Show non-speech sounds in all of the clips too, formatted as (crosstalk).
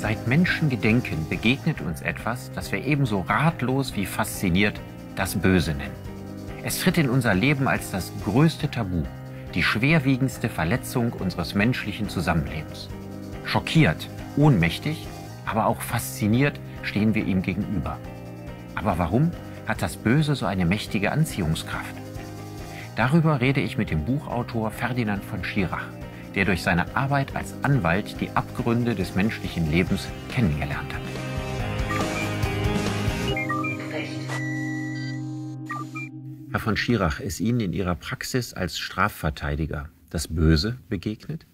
Seit Menschengedenken begegnet uns etwas, das wir ebenso ratlos wie fasziniert das Böse nennen. Es tritt in unser Leben als das größte Tabu, die schwerwiegendste Verletzung unseres menschlichen Zusammenlebens. Schockiert, ohnmächtig aber auch fasziniert stehen wir ihm gegenüber. Aber warum hat das Böse so eine mächtige Anziehungskraft? Darüber rede ich mit dem Buchautor Ferdinand von Schirach, der durch seine Arbeit als Anwalt die Abgründe des menschlichen Lebens kennengelernt hat. Herr von Schirach, ist Ihnen in Ihrer Praxis als Strafverteidiger das Böse begegnet?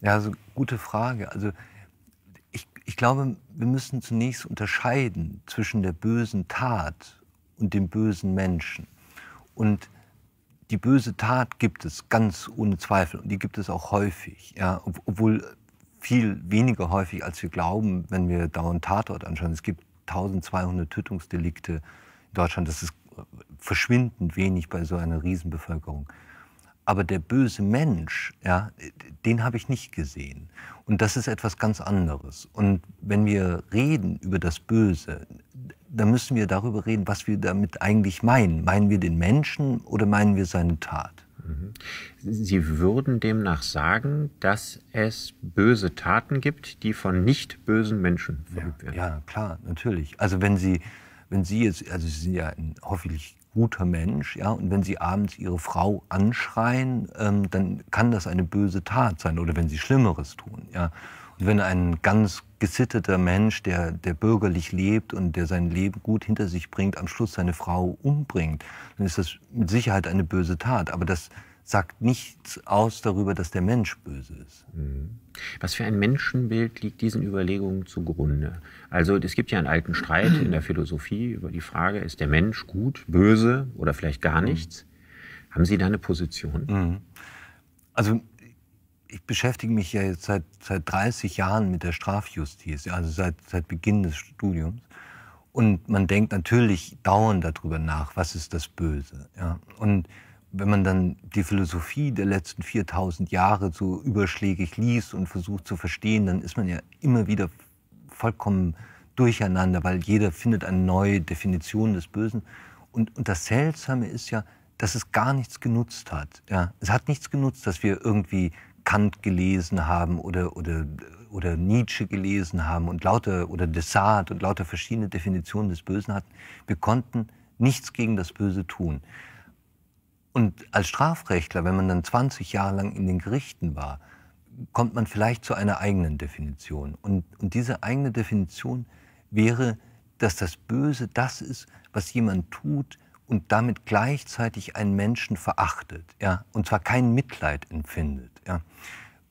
Ja, also gute Frage. Also ich glaube, wir müssen zunächst unterscheiden zwischen der bösen Tat und dem bösen Menschen. Und die böse Tat gibt es ganz ohne Zweifel und die gibt es auch häufig, ja, obwohl viel weniger häufig, als wir glauben, wenn wir dauernd Tatort anschauen. Es gibt 1200 Tötungsdelikte in Deutschland. Das ist äh, verschwindend wenig bei so einer Riesenbevölkerung. Aber der böse Mensch, ja, den habe ich nicht gesehen. Und das ist etwas ganz anderes. Und wenn wir reden über das Böse, dann müssen wir darüber reden, was wir damit eigentlich meinen. Meinen wir den Menschen oder meinen wir seine Tat? Mhm. Sie würden demnach sagen, dass es böse Taten gibt, die von nicht bösen Menschen verübt werden. Ja, ja, klar, natürlich. Also wenn Sie, wenn Sie jetzt, also Sie sind ja ein hoffentlich guter Mensch, ja, und wenn sie abends ihre Frau anschreien, ähm, dann kann das eine böse Tat sein oder wenn sie Schlimmeres tun, ja. Und wenn ein ganz gesitteter Mensch, der, der bürgerlich lebt und der sein Leben gut hinter sich bringt, am Schluss seine Frau umbringt, dann ist das mit Sicherheit eine böse Tat. Aber das sagt nichts aus darüber, dass der Mensch böse ist. Mhm. Was für ein Menschenbild liegt diesen Überlegungen zugrunde? Also es gibt ja einen alten Streit in der Philosophie über die Frage, ist der Mensch gut, böse oder vielleicht gar nichts? Mhm. Haben Sie da eine Position? Mhm. Also ich beschäftige mich ja jetzt seit, seit 30 Jahren mit der Strafjustiz, also seit, seit Beginn des Studiums. Und man denkt natürlich dauernd darüber nach, was ist das Böse. Ja? Und wenn man dann die Philosophie der letzten 4000 Jahre so überschlägig liest und versucht zu verstehen, dann ist man ja immer wieder vollkommen durcheinander, weil jeder findet eine neue Definition des Bösen. Und, und das Seltsame ist ja, dass es gar nichts genutzt hat. Ja, es hat nichts genutzt, dass wir irgendwie Kant gelesen haben oder, oder, oder Nietzsche gelesen haben und lauter, oder Desart und lauter verschiedene Definitionen des Bösen hatten. Wir konnten nichts gegen das Böse tun. Und als Strafrechtler, wenn man dann 20 Jahre lang in den Gerichten war, kommt man vielleicht zu einer eigenen Definition. Und, und diese eigene Definition wäre, dass das Böse das ist, was jemand tut und damit gleichzeitig einen Menschen verachtet, ja, und zwar kein Mitleid empfindet, ja.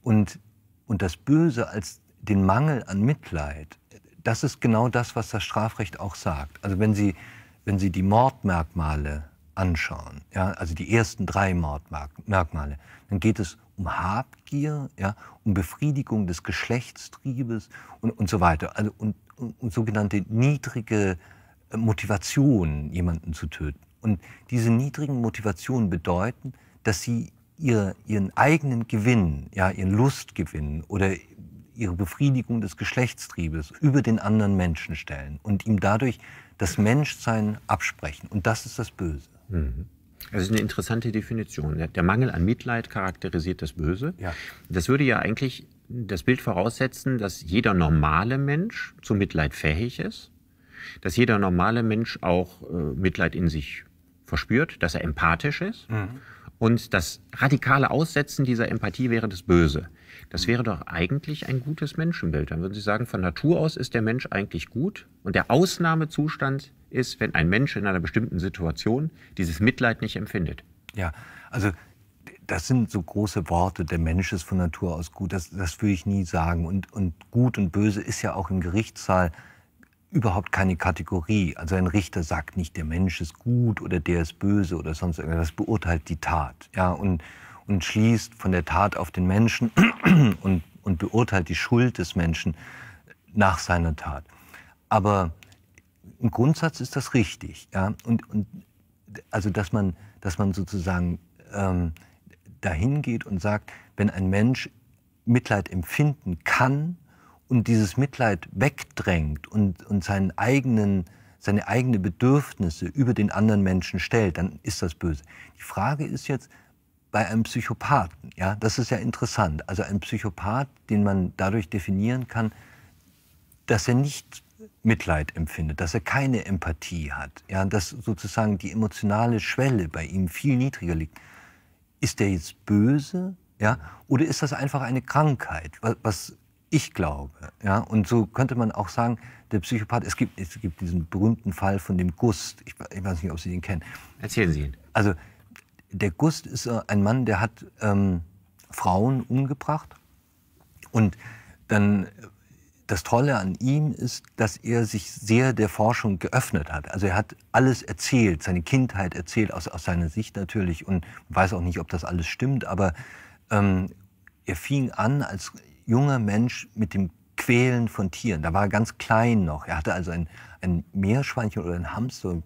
Und, und das Böse als den Mangel an Mitleid, das ist genau das, was das Strafrecht auch sagt. Also wenn Sie, wenn Sie die Mordmerkmale anschauen, ja, also die ersten drei Mordmerkmale, dann geht es um Habgier, ja, um Befriedigung des Geschlechtstriebes und, und so weiter. Also, und, und, und sogenannte niedrige äh, Motivationen, jemanden zu töten. Und diese niedrigen Motivationen bedeuten, dass sie ihr, ihren eigenen Gewinn, ja, ihren Lustgewinn oder ihre Befriedigung des Geschlechtstriebes über den anderen Menschen stellen und ihm dadurch das Menschsein absprechen. Und das ist das Böse. Mhm. Das ist eine interessante Definition. Der Mangel an Mitleid charakterisiert das Böse. Ja. Das würde ja eigentlich das Bild voraussetzen, dass jeder normale Mensch zu Mitleid fähig ist, dass jeder normale Mensch auch äh, Mitleid in sich verspürt, dass er empathisch ist. Mhm. Und das radikale Aussetzen dieser Empathie wäre das Böse. Das wäre doch eigentlich ein gutes Menschenbild. Dann würden Sie sagen, von Natur aus ist der Mensch eigentlich gut und der Ausnahmezustand ist, wenn ein Mensch in einer bestimmten Situation dieses Mitleid nicht empfindet. Ja, also das sind so große Worte, der Mensch ist von Natur aus gut, das, das würde ich nie sagen. Und, und gut und böse ist ja auch im Gerichtssaal überhaupt keine Kategorie. Also ein Richter sagt nicht, der Mensch ist gut oder der ist böse oder sonst irgendwas, das beurteilt die Tat. Ja, und, und schließt von der Tat auf den Menschen (clears throat) und, und beurteilt die Schuld des Menschen nach seiner Tat. Aber im Grundsatz ist das richtig. Ja? Und, und also, dass man, dass man sozusagen ähm, dahin geht und sagt, wenn ein Mensch Mitleid empfinden kann und dieses Mitleid wegdrängt und, und seinen eigenen, seine eigenen Bedürfnisse über den anderen Menschen stellt, dann ist das böse. Die Frage ist jetzt, bei einem Psychopathen, ja, das ist ja interessant. Also ein Psychopath, den man dadurch definieren kann, dass er nicht Mitleid empfindet, dass er keine Empathie hat, ja, dass sozusagen die emotionale Schwelle bei ihm viel niedriger liegt. Ist der jetzt böse, ja, oder ist das einfach eine Krankheit, was ich glaube, ja, und so könnte man auch sagen, der Psychopath, es gibt, es gibt diesen berühmten Fall von dem Gust, ich, ich weiß nicht, ob Sie ihn kennen. Erzählen Sie ihn. Also der Gust ist äh, ein Mann, der hat ähm, Frauen umgebracht. Und dann das Tolle an ihm ist, dass er sich sehr der Forschung geöffnet hat. Also er hat alles erzählt, seine Kindheit erzählt, aus, aus seiner Sicht natürlich. Und weiß auch nicht, ob das alles stimmt, aber ähm, er fing an als junger Mensch mit dem Quälen von Tieren. Da war er ganz klein noch. Er hatte also ein, ein Meerschweinchen oder ein Hamster,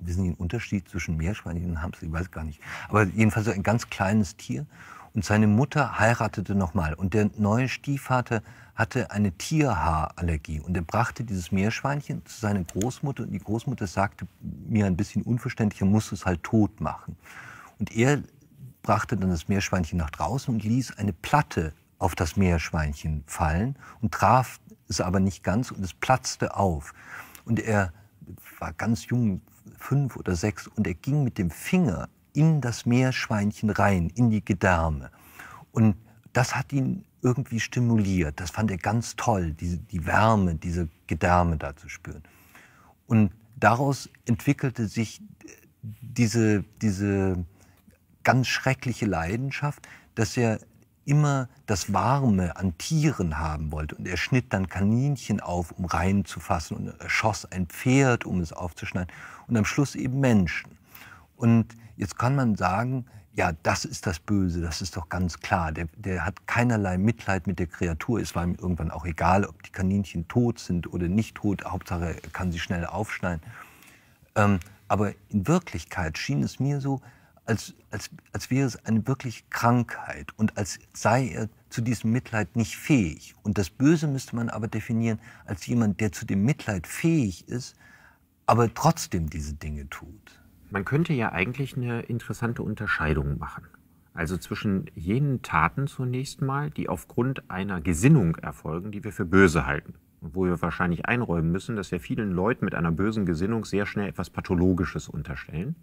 wissen Sie den Unterschied zwischen Meerschweinchen und Hamster? Ich weiß gar nicht. Aber jedenfalls so ein ganz kleines Tier. Und seine Mutter heiratete nochmal. Und der neue Stiefvater hatte eine Tierhaarallergie. Und er brachte dieses Meerschweinchen zu seiner Großmutter. Und die Großmutter sagte mir ein bisschen unverständlich, er muss es halt tot machen. Und er brachte dann das Meerschweinchen nach draußen und ließ eine Platte auf das Meerschweinchen fallen und traf es aber nicht ganz und es platzte auf. Und er war ganz jung, fünf oder sechs, und er ging mit dem Finger in das Meerschweinchen rein, in die Gedärme. Und das hat ihn irgendwie stimuliert. Das fand er ganz toll, die, die Wärme, diese Gedärme da zu spüren. Und daraus entwickelte sich diese, diese ganz schreckliche Leidenschaft, dass er immer das Warme an Tieren haben wollte. Und er schnitt dann Kaninchen auf, um reinzufassen. Und er schoss ein Pferd, um es aufzuschneiden. Und am Schluss eben Menschen. Und jetzt kann man sagen, ja, das ist das Böse, das ist doch ganz klar. Der, der hat keinerlei Mitleid mit der Kreatur. Es war ihm irgendwann auch egal, ob die Kaninchen tot sind oder nicht tot. Hauptsache, er kann sie schnell aufschneiden. Ähm, aber in Wirklichkeit schien es mir so, als, als, als wäre es eine wirkliche Krankheit und als sei er zu diesem Mitleid nicht fähig. Und das Böse müsste man aber definieren als jemand, der zu dem Mitleid fähig ist, aber trotzdem diese Dinge tut. Man könnte ja eigentlich eine interessante Unterscheidung machen. Also zwischen jenen Taten zunächst mal, die aufgrund einer Gesinnung erfolgen, die wir für böse halten. Und wo wir wahrscheinlich einräumen müssen, dass wir vielen Leuten mit einer bösen Gesinnung sehr schnell etwas Pathologisches unterstellen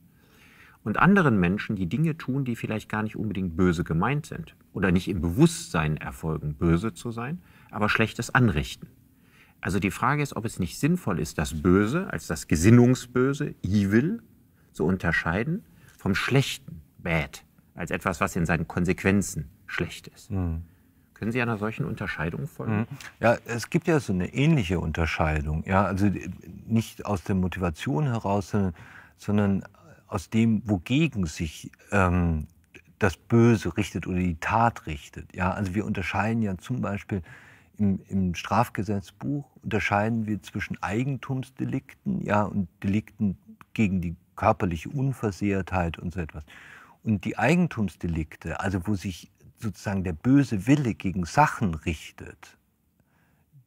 und anderen Menschen, die Dinge tun, die vielleicht gar nicht unbedingt böse gemeint sind oder nicht im Bewusstsein erfolgen, böse zu sein, aber schlechtes anrichten. Also die Frage ist, ob es nicht sinnvoll ist, das Böse als das Gesinnungsböse, Evil, zu unterscheiden vom Schlechten, Bad, als etwas, was in seinen Konsequenzen schlecht ist. Mhm. Können Sie einer solchen Unterscheidung folgen? Mhm. Ja, es gibt ja so eine ähnliche Unterscheidung. Ja, also nicht aus der Motivation heraus, sondern, sondern aus dem, wogegen sich ähm, das Böse richtet oder die Tat richtet. Ja, also wir unterscheiden ja zum Beispiel im, im Strafgesetzbuch unterscheiden wir zwischen Eigentumsdelikten ja, und Delikten gegen die körperliche Unversehrtheit und so etwas. Und die Eigentumsdelikte, also wo sich sozusagen der böse Wille gegen Sachen richtet,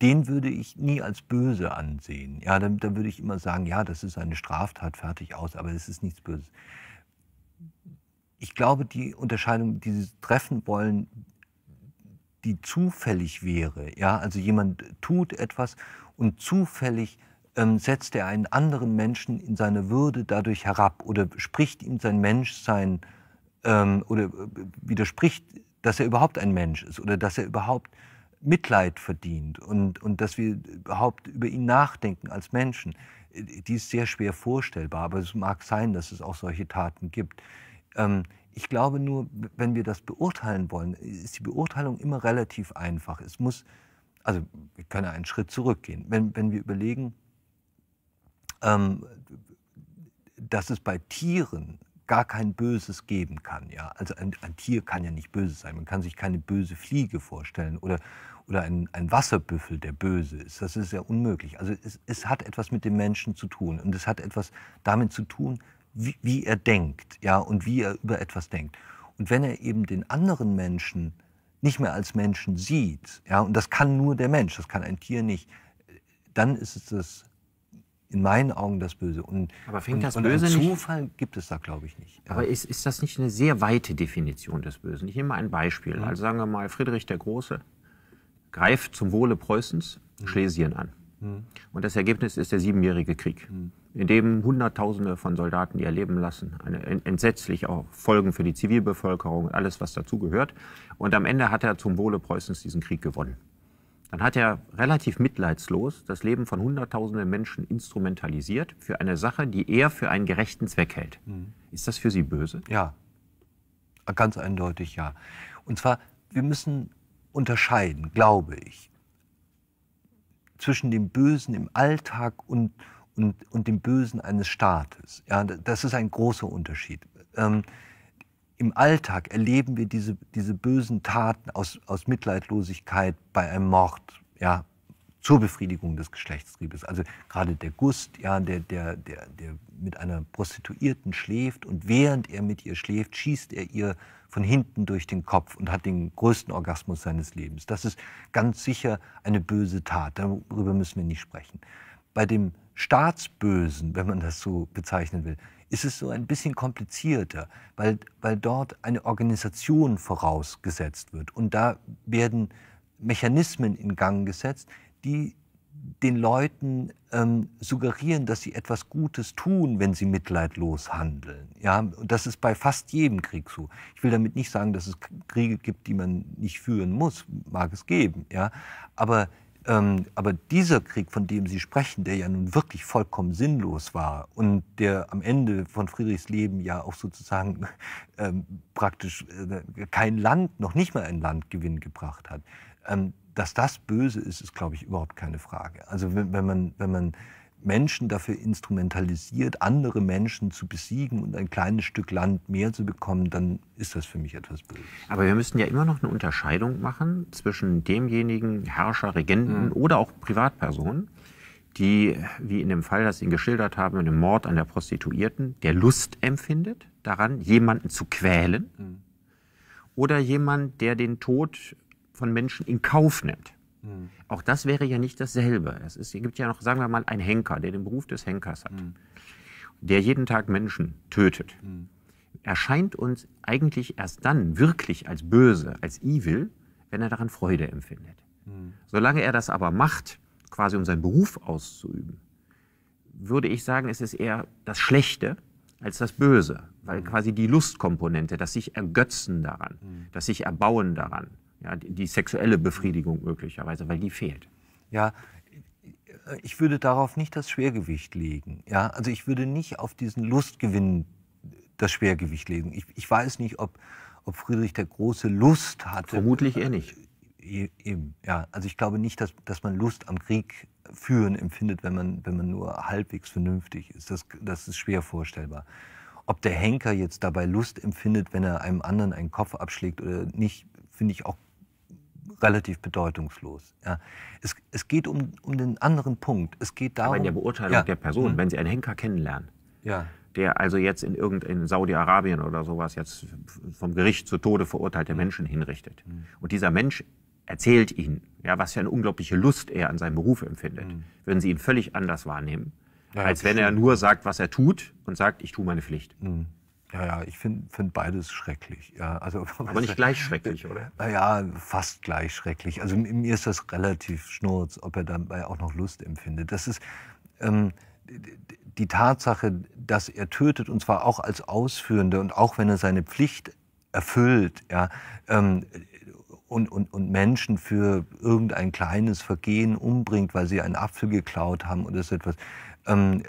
den würde ich nie als böse ansehen. Ja, dann, dann würde ich immer sagen, ja, das ist eine Straftat, fertig aus, aber es ist nichts Böses. Ich glaube, die Unterscheidung, die Sie treffen wollen, die zufällig wäre, ja, also jemand tut etwas und zufällig ähm, setzt er einen anderen Menschen in seine Würde dadurch herab oder spricht ihm sein Menschsein ähm, oder äh, widerspricht, dass er überhaupt ein Mensch ist oder dass er überhaupt Mitleid verdient und, und dass wir überhaupt über ihn nachdenken als Menschen, äh, die ist sehr schwer vorstellbar. Aber es mag sein, dass es auch solche Taten gibt. Ähm, ich glaube nur, wenn wir das beurteilen wollen, ist die Beurteilung immer relativ einfach. Es muss, also wir können einen Schritt zurückgehen. Wenn, wenn wir überlegen, ähm, dass es bei Tieren gar kein Böses geben kann. Ja? Also ein, ein, Tier kann ja nicht böse sein. Man kann sich keine böse Fliege vorstellen oder, oder ein, ein Wasserbüffel, der böse ist. Das ist ja unmöglich. Also es, es hat etwas mit dem Menschen zu tun und es hat etwas damit zu tun, wie, wie er denkt ja? und wie er über etwas denkt. Und wenn er eben den anderen Menschen nicht mehr als Menschen sieht, ja, und das kann nur der Mensch, das kann ein Tier nicht, dann ist es das in meinen Augen das Böse. Und, aber fängt und, Böse und Zufall nicht? gibt es da, glaube ich, nicht. Ja. Aber ist, ist das nicht eine sehr weite Definition des Bösen? Ich nehme mal ein Beispiel. Mhm. Also sagen wir mal, Friedrich der Große greift zum Wohle Preußens mhm. Schlesien an. Mhm. Und das Ergebnis ist der Siebenjährige Krieg, mhm. in dem Hunderttausende von Soldaten ihr Leben lassen. Eine entsetzliche auch Folgen für die Zivilbevölkerung, alles, was dazugehört. Und am Ende hat er zum Wohle Preußens diesen Krieg gewonnen dann hat er relativ mitleidslos das Leben von Hunderttausenden Menschen instrumentalisiert für eine Sache, die er für einen gerechten Zweck hält. Mhm. Ist das für Sie böse? Ja, ganz eindeutig ja. Und zwar, wir müssen unterscheiden, glaube ich, zwischen dem Bösen im Alltag und, und, und dem Bösen eines Staates. Ja, das ist ein großer Unterschied. Ähm, im Alltag erleben wir diese, diese bösen Taten aus, aus Mitleidlosigkeit bei einem Mord, ja, zur Befriedigung des Geschlechtstriebes. Also gerade der Gust, ja, der, der, der, der mit einer Prostituierten schläft und während er mit ihr schläft, schießt er ihr von hinten durch den Kopf und hat den größten Orgasmus seines Lebens. Das ist ganz sicher eine böse Tat, darüber müssen wir nicht sprechen. Bei dem Staatsbösen, wenn man das so bezeichnen will, ist es so ein bisschen komplizierter, weil, weil dort eine Organisation vorausgesetzt wird. Und da werden Mechanismen in Gang gesetzt, die den Leuten ähm, suggerieren, dass sie etwas Gutes tun, wenn sie mitleidlos handeln. Ja, und das ist bei fast jedem Krieg so. Ich will damit nicht sagen, dass es Kriege gibt, die man nicht führen muss, mag es geben. Ja, aber ähm, aber dieser Krieg, von dem Sie sprechen, der ja nun wirklich vollkommen sinnlos war und der am Ende von Friedrichs Leben ja auch sozusagen (laughs) ähm, praktisch äh, kein Land, noch nicht mal ein Landgewinn gebracht hat, ähm, dass das böse ist, ist, glaube ich, überhaupt keine Frage. Also wenn, wenn man, wenn man Menschen dafür instrumentalisiert, andere Menschen zu besiegen und ein kleines Stück Land mehr zu bekommen, dann ist das für mich etwas böse. Aber wir müssen ja immer noch eine Unterscheidung machen zwischen demjenigen Herrscher, Regenten mhm. oder auch Privatpersonen, die, wie in dem Fall, das Sie ihn geschildert haben, mit dem Mord an der Prostituierten, der Lust empfindet daran, jemanden zu quälen, mhm. oder jemand, der den Tod von Menschen in Kauf nimmt. Hm. Auch das wäre ja nicht dasselbe. Es, ist, es gibt ja noch, sagen wir mal, einen Henker, der den Beruf des Henkers hat, hm. der jeden Tag Menschen tötet. Hm. Erscheint uns eigentlich erst dann wirklich als böse, als evil, wenn er daran Freude empfindet. Mhm. Solange er das aber macht, quasi um seinen Beruf auszuüben, würde ich sagen, es ist eher das Schlechte, als das Böse, weil mhm. quasi die Lustkomponente, das sich ergötzen daran, mhm. das sich erbauen daran, ja, die, die sexuelle Befriedigung möglicherweise, weil die fehlt. Ja, ich würde darauf nicht das Schwergewicht legen. Ja? Also ich würde nicht auf diesen Lustgewinn das Schwergewicht legen. Ich, ich weiß nicht, ob, ob Friedrich der Große Lust hatte. Vermutlich eher nicht. Äh, e-, eben, ja. Also ich glaube nicht, dass, dass man Lust am Krieg führen empfindet, wenn man, wenn man nur halbwegs vernünftig ist. Das, das ist schwer vorstellbar. Ob der Henker jetzt dabei Lust empfindet, wenn er einem anderen einen Kopf abschlägt oder nicht, finde ich auch relativ bedeutungslos. Ja. Es, es geht um, um den anderen Punkt. Es geht darum. Aber in der Beurteilung ja. der Person, mhm. wenn Sie einen Henker kennenlernen, ja. der also jetzt in irgendein Saudi-Arabien oder sowas jetzt vom Gericht zu Tode verurteilte mhm. Menschen hinrichtet. Mhm. Und dieser Mensch erzählt Ihnen, ja, was für eine unglaubliche Lust er an seinem Beruf empfindet, mhm. würden Sie ihn völlig anders wahrnehmen, ja, als wenn stimmt. er nur sagt, was er tut und sagt, ich tue meine Pflicht. Mhm. Ja, ja, ich finde find beides schrecklich. Ja, also, (laughs) Aber nicht gleich schrecklich, oder? Naja, fast gleich schrecklich. Also mir ist das relativ schnurz, ob er dabei auch noch Lust empfindet. Das ist ähm, die Tatsache, dass er tötet, und zwar auch als Ausführender und auch wenn er seine Pflicht erfüllt, ja, ähm, und, und, und Menschen für irgendein kleines Vergehen umbringt, weil sie einen Apfel geklaut haben oder so etwas, ähm,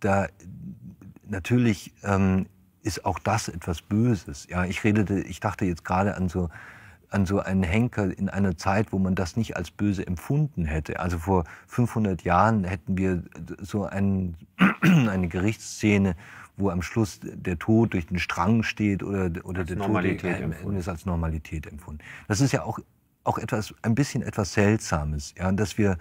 da natürlich ähm, ist auch das etwas Böses. Ja, ich redete, ich dachte jetzt gerade an so an so einen Henker in einer Zeit, wo man das nicht als böse empfunden hätte. Also vor 500 Jahren hätten wir so einen, (clears throat) eine Gerichtsszene, wo am Schluss der Tod durch den Strang steht oder, oder der Normalität Tod der, ist als Normalität empfunden. Das ist ja auch, auch etwas, ein bisschen etwas Seltsames, ja, dass wir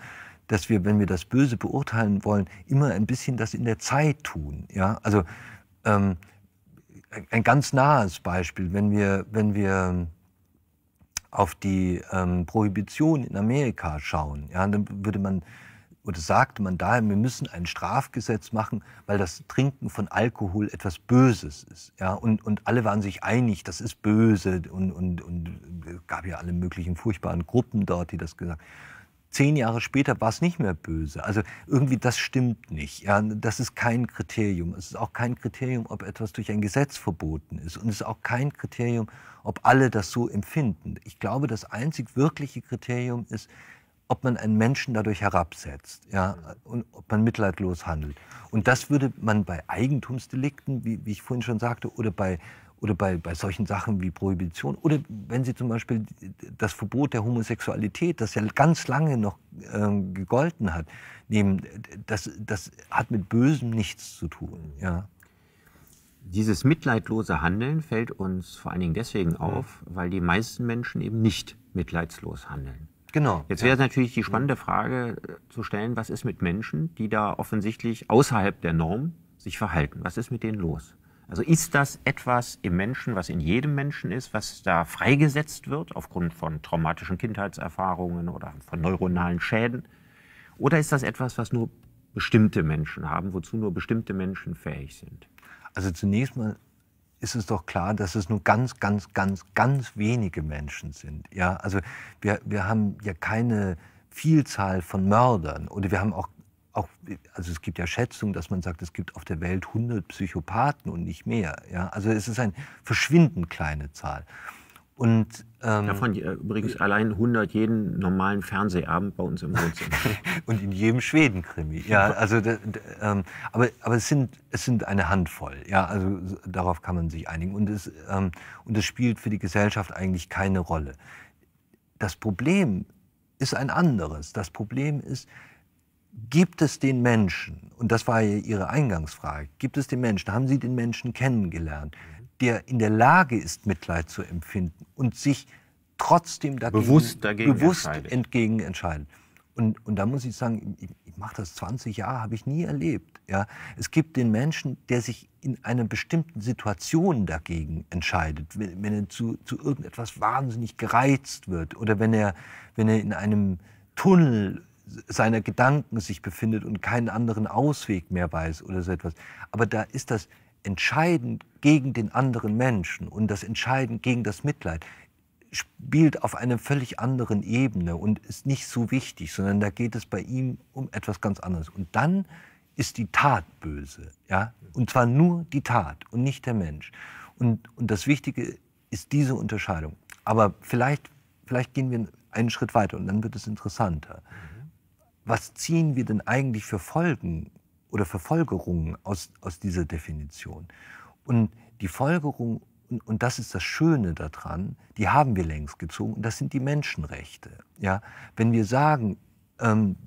dass wir, wenn wir das Böse beurteilen wollen, immer ein bisschen das in der Zeit tun. Ja? Also ähm, ein ganz nahes Beispiel, wenn wir, wenn wir ähm, auf die ähm, Prohibition in Amerika schauen, ja, dann würde man oder sagte man daher, wir müssen ein Strafgesetz machen, weil das Trinken von Alkohol etwas Böses ist. Ja? Und, und alle waren sich einig, das ist böse. Und, und, und äh, gab ja alle möglichen furchtbaren Gruppen dort, die das gesagt haben zehn Jahre später war es nicht mehr böse. Also irgendwie das stimmt nicht. Ja, das ist kein Kriterium. Es ist auch kein Kriterium, ob etwas durch ein Gesetz verboten ist. Und es ist auch kein Kriterium, ob alle das so empfinden. Ich glaube, das einzig wirkliche Kriterium ist, ob man einen Menschen dadurch herabsetzt ja, und ob man mitleidlos handelt. Und das würde man bei Eigentumsdelikten, wie, wie ich vorhin schon sagte, oder bei oder bei, bei solchen Sachen wie Prohibition oder wenn Sie zum Beispiel das Verbot der Homosexualität, das ja ganz lange noch ähm, gegolten hat, nehmen, das, das hat mit Bösem nichts zu tun. Ja. Dieses mitleidlose Handeln fällt uns vor allen Dingen deswegen mhm. auf, weil die meisten Menschen eben nicht mitleidslos handeln. Genau. Jetzt wäre ja. natürlich die spannende Frage äh, zu stellen, was ist mit Menschen, die da offensichtlich außerhalb der Norm sich verhalten? Was ist mit denen los? Also ist das etwas im Menschen, was in jedem Menschen ist, was da freigesetzt wird aufgrund von traumatischen Kindheitserfahrungen oder von neuronalen Schäden? Oder ist das etwas, was nur bestimmte Menschen haben, wozu nur bestimmte Menschen fähig sind? Also zunächst mal ist es doch klar, dass es nur ganz, ganz, ganz, ganz wenige Menschen sind. Ja, also wir, wir haben ja keine Vielzahl von Mördern oder wir haben auch auch, also es gibt ja Schätzungen, dass man sagt, es gibt auf der Welt 100 Psychopathen und nicht mehr. Ja? Also es ist eine verschwindend kleine Zahl. Und, ähm, Davon äh, übrigens äh, allein 100 jeden normalen Fernsehabend bei uns im Wohnzimmer. (laughs) und in jedem Schweden-Krimi. Ja, also, ähm, aber, aber es, sind, es sind eine Handvoll. Ja, also darauf kann man sich einigen. Und es, ähm, und es spielt für die Gesellschaft eigentlich keine Rolle. Das Problem ist ein anderes. Das Problem ist, gibt es den Menschen, und das war ja Ihre Eingangsfrage, gibt es den Menschen, haben Sie den Menschen kennengelernt, der in der Lage ist, Mitleid zu empfinden und sich trotzdem dagegen, bewusst, dagegen bewusst entscheidet. entgegen entscheidet. Und, und da muss ich sagen, ich, ich mache das 20 Jahre, habe ich nie erlebt. Ja? Es gibt den Menschen, der sich in einer bestimmten Situation dagegen entscheidet, wenn, wenn er zu, zu irgendetwas wahnsinnig gereizt wird oder wenn er, wenn er in einem Tunnel seiner Gedanken sich befindet und keinen anderen Ausweg mehr weiß oder so etwas. Aber da ist das Entscheiden gegen den anderen Menschen und das Entscheiden gegen das Mitleid spielt auf einer völlig anderen Ebene und ist nicht so wichtig, sondern da geht es bei ihm um etwas ganz anderes. Und dann ist die Tat böse, ja? Und zwar nur die Tat und nicht der Mensch. Und, und das Wichtige ist diese Unterscheidung. Aber vielleicht, vielleicht gehen wir einen Schritt weiter und dann wird es interessanter. Mhm was ziehen wir denn eigentlich für Folgen oder Verfolgerungen aus, aus dieser Definition? Und die Folgerung, und, und das ist das Schöne daran, die haben wir längst gezogen, und das sind die Menschenrechte. Ja? Wenn wir sagen, ähm,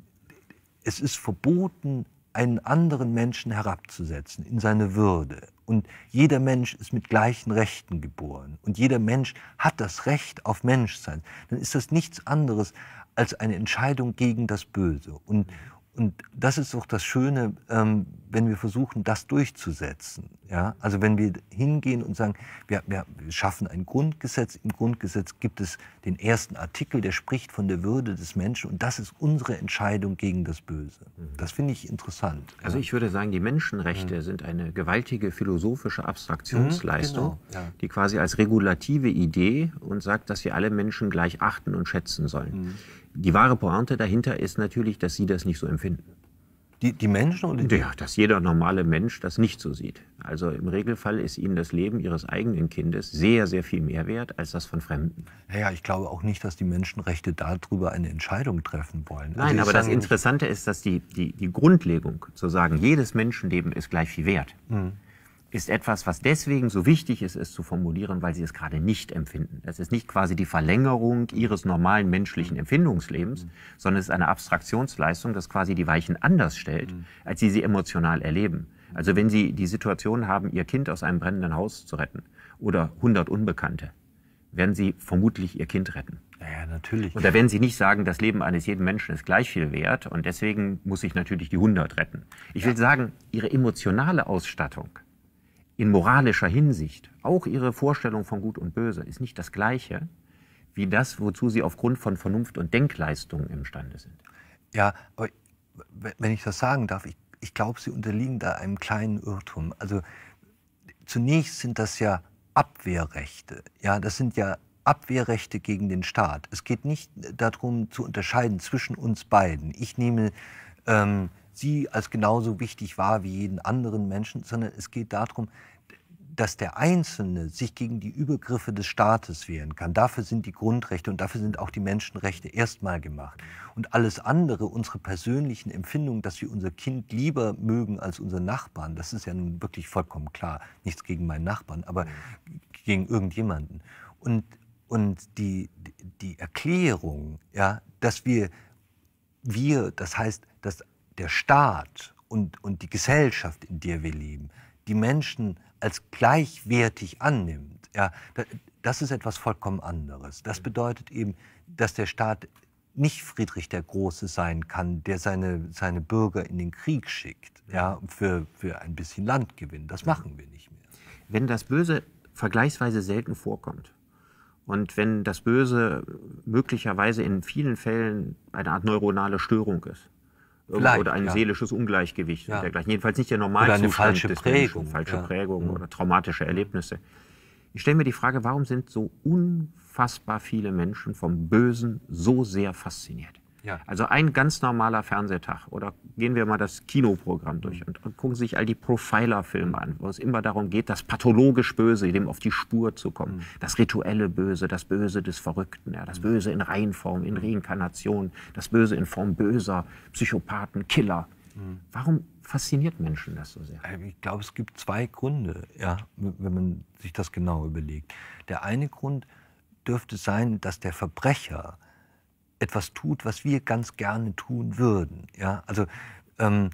es ist verboten, einen anderen Menschen herabzusetzen in seine Würde. Und jeder Mensch ist mit gleichen Rechten geboren. Und jeder Mensch hat das Recht auf Menschsein. Dann ist das nichts anderes als eine Entscheidung gegen das Böse. Und, und das ist auch das Schöne, ähm, wenn wir versuchen, das durchzusetzen. Ja? Also wenn wir hingehen und sagen, wir, wir, schaffen ein Grundgesetz, im Grundgesetz gibt es den ersten Artikel, der spricht von der Würde des Menschen und das ist unsere Entscheidung gegen das Böse. Mhm. Das finde ich interessant. Also ich würde sagen, die Menschenrechte mhm. sind eine gewaltige philosophische genau, Abstraktionsleistung, mhm, genau. ja. die quasi als regulative Idee und sagt, dass wir alle Menschen gleich achten und schätzen sollen. Mhm die wahre Pointe dahinter ist natürlich, dass Sie das nicht so empfinden. Die, die Menschen oder die Ja, dass jeder normale Mensch das nicht so sieht. Also im Regelfall ist ihnen das Leben ihres eigenen Kindes sehr, sehr viel mehr wert als das von Fremden. Naja, ich glaube auch nicht, dass die Menschenrechte darüber eine Entscheidung treffen wollen. Nein, also aber das Interessante ist, dass die, die, die Grundlegung zu sagen, jedes Menschenleben ist gleich viel wert. Mhm ist etwas, was deswegen so wichtig ist, es zu formulieren, weil sie es gerade nicht empfinden. Es ist nicht quasi die Verlängerung ihres normalen menschlichen mhm. Empfindungslebens, mhm. sondern es ist eine Abstraktionsleistung, das quasi die Weichen anders stellt, mhm. als sie sie emotional erleben. Mhm. Also wenn sie die Situation haben, ihr Kind aus einem brennenden Haus zu retten oder 100 Unbekannte, werden sie vermutlich ihr Kind retten. Ja, natürlich. Und da werden sie nicht sagen, das Leben eines jeden Menschen ist gleich viel wert und deswegen muss ich natürlich die 100 retten. Ich ja. will sagen, ihre emotionale Ausstattung in moralischer Hinsicht, auch ihre Vorstellung von Gut und Böse, ist nicht das gleiche wie das, wozu sie aufgrund von Vernunft und Denkleistungen imstande sind. Ja, aber wenn ich das sagen darf, ich, ich glaube, Sie unterliegen da einem kleinen Irrtum. Also zunächst sind das ja Abwehrrechte. Ja, das sind ja Abwehrrechte gegen den Staat. Es geht nicht darum zu unterscheiden zwischen uns beiden. Ich nehme ähm, sie als genauso wichtig war wie jeden anderen Menschen, sondern es geht darum, dass der Einzelne sich gegen die Übergriffe des Staates wehren kann. Dafür sind die Grundrechte und dafür sind auch die Menschenrechte erstmal gemacht. Und alles andere, unsere persönlichen Empfindungen, dass wir unser Kind lieber mögen als unseren Nachbarn, das ist ja nun wirklich vollkommen klar. Nichts gegen meinen Nachbarn, aber gegen irgendjemanden. Und, und die, die Erklärung, ja, dass wir, wir, das heißt, dass der Staat und, und die Gesellschaft, in der wir leben, die Menschen als gleichwertig annimmt, ja, das ist etwas vollkommen anderes. Das mhm. bedeutet eben, dass der Staat nicht Friedrich der Große sein kann, der seine, seine Bürger in den Krieg schickt, ja, mhm. für, für ein bisschen Landgewinn. Das mhm. machen wir nicht mehr. Wenn das Böse vergleichsweise selten vorkommt und wenn das Böse möglicherweise in vielen Fällen eine Art neuronale Störung ist, Vielleicht, oder ein ja. seelisches Ungleichgewicht ja. und dergleichen. Jedenfalls nicht der Normalzustand oder eine falsche des Prägung, Menschen, falsche ja. Prägung mhm. oder traumatische Erlebnisse. Ich stelle mir die Frage, warum sind so unfassbar viele Menschen vom Bösen so sehr fasziniert? Ja. Also ein ganz normaler Fernsehtag oder gehen wir mal das Kinoprogramm durch und, und gucken sich all die Profiler-Filme an, wo es immer darum geht, das pathologisch Böse, dem auf die Spur zu kommen. Mhm. Das rituelle Böse, das Böse des Verrückten, ja, das mhm. Böse in Reinform, in mhm. Reinkarnation, das Böse in Form böser Psychopathen, Killer. Mhm. Warum fasziniert Menschen das so sehr? Ähm, ich glaube, es gibt zwei Gründe, ja, wenn man sich das genau überlegt. Der eine Grund dürfte sein, dass der Verbrecher, etwas tut, was wir ganz gerne tun würden. Ja? Also ähm,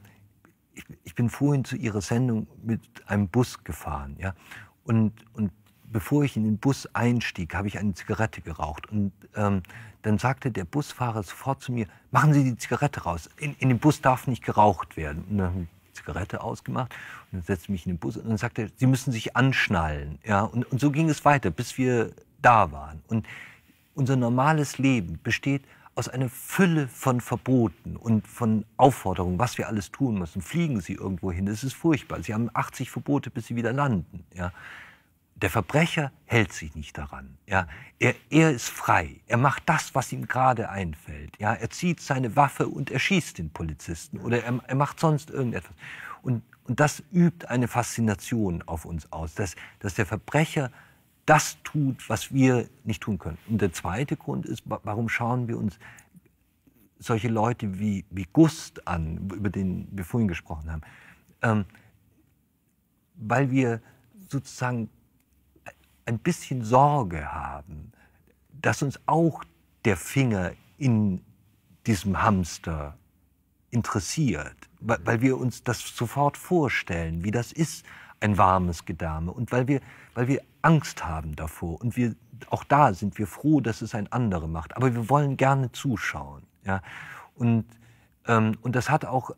ich, ich, bin vorhin zu Ihrer Sendung mit einem Bus gefahren. Ja? Und, und bevor ich in den Bus einstieg, habe ich eine Zigarette geraucht. Und ähm, dann sagte der Busfahrer sofort zu mir, machen Sie die Zigarette raus. In, in dem Bus darf nicht geraucht werden. Und dann habe ich die Zigarette ausgemacht und dann setzte mich in den Bus und dann sagte er, Sie müssen sich anschnallen. Ja? Und, und so ging es weiter, bis wir da waren. Und unser normales Leben besteht aus einer Fülle von Verboten und von Aufforderungen, was wir alles tun müssen. Fliegen Sie irgendwo hin, es ist furchtbar. Sie haben 80 Verbote, bis Sie wieder landen. Ja. Der Verbrecher hält sich nicht daran. Ja. Er, er ist frei. Er macht das, was ihm gerade einfällt. Ja. Er zieht seine Waffe und erschießt den Polizisten oder er, er macht sonst irgendetwas. Und, und das übt eine Faszination auf uns aus, dass, dass der Verbrecher das tut, was wir nicht tun können. Und der zweite Grund ist, warum schauen wir uns solche Leute wie, wie Gust an, über den wir vorhin gesprochen haben? Ähm, weil wir sozusagen ein bisschen Sorge haben, dass uns auch der Finger in diesem Hamster interessiert, weil, weil wir uns das sofort vorstellen, wie das ist, ein warmes Gedärme und weil wir, weil wir Angst haben davor und wir, auch da sind wir froh, dass es ein anderer macht, aber wir wollen gerne zuschauen. Ja? Und, ähm, und das hat auch